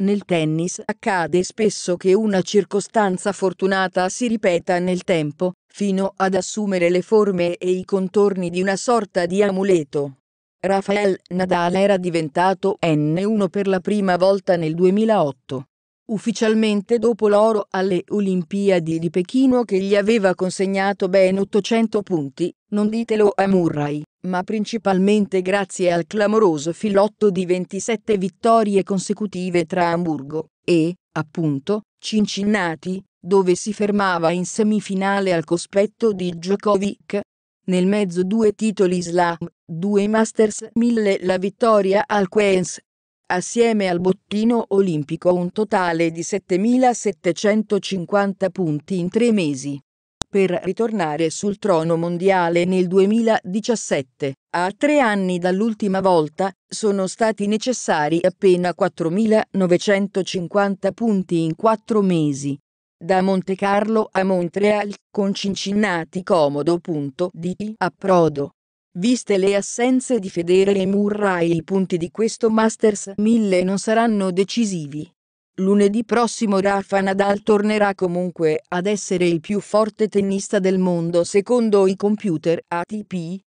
Nel tennis accade spesso che una circostanza fortunata si ripeta nel tempo, fino ad assumere le forme e i contorni di una sorta di amuleto. Rafael Nadal era diventato N1 per la prima volta nel 2008 ufficialmente dopo l'oro alle Olimpiadi di Pechino che gli aveva consegnato ben 800 punti, non ditelo a Murray, ma principalmente grazie al clamoroso filotto di 27 vittorie consecutive tra Hamburgo e, appunto, Cincinnati, dove si fermava in semifinale al cospetto di Djokovic. Nel mezzo due titoli slam, due Masters 1000 la vittoria al Queens assieme al bottino olimpico un totale di 7.750 punti in tre mesi. Per ritornare sul trono mondiale nel 2017, a tre anni dall'ultima volta, sono stati necessari appena 4.950 punti in quattro mesi. Da Monte Carlo a Montreal, con Cincinnati comodo. Di approdo. Viste le assenze di Federer e Murray i punti di questo Masters 1000 non saranno decisivi. Lunedì prossimo Rafa Nadal tornerà comunque ad essere il più forte tennista del mondo secondo i computer ATP,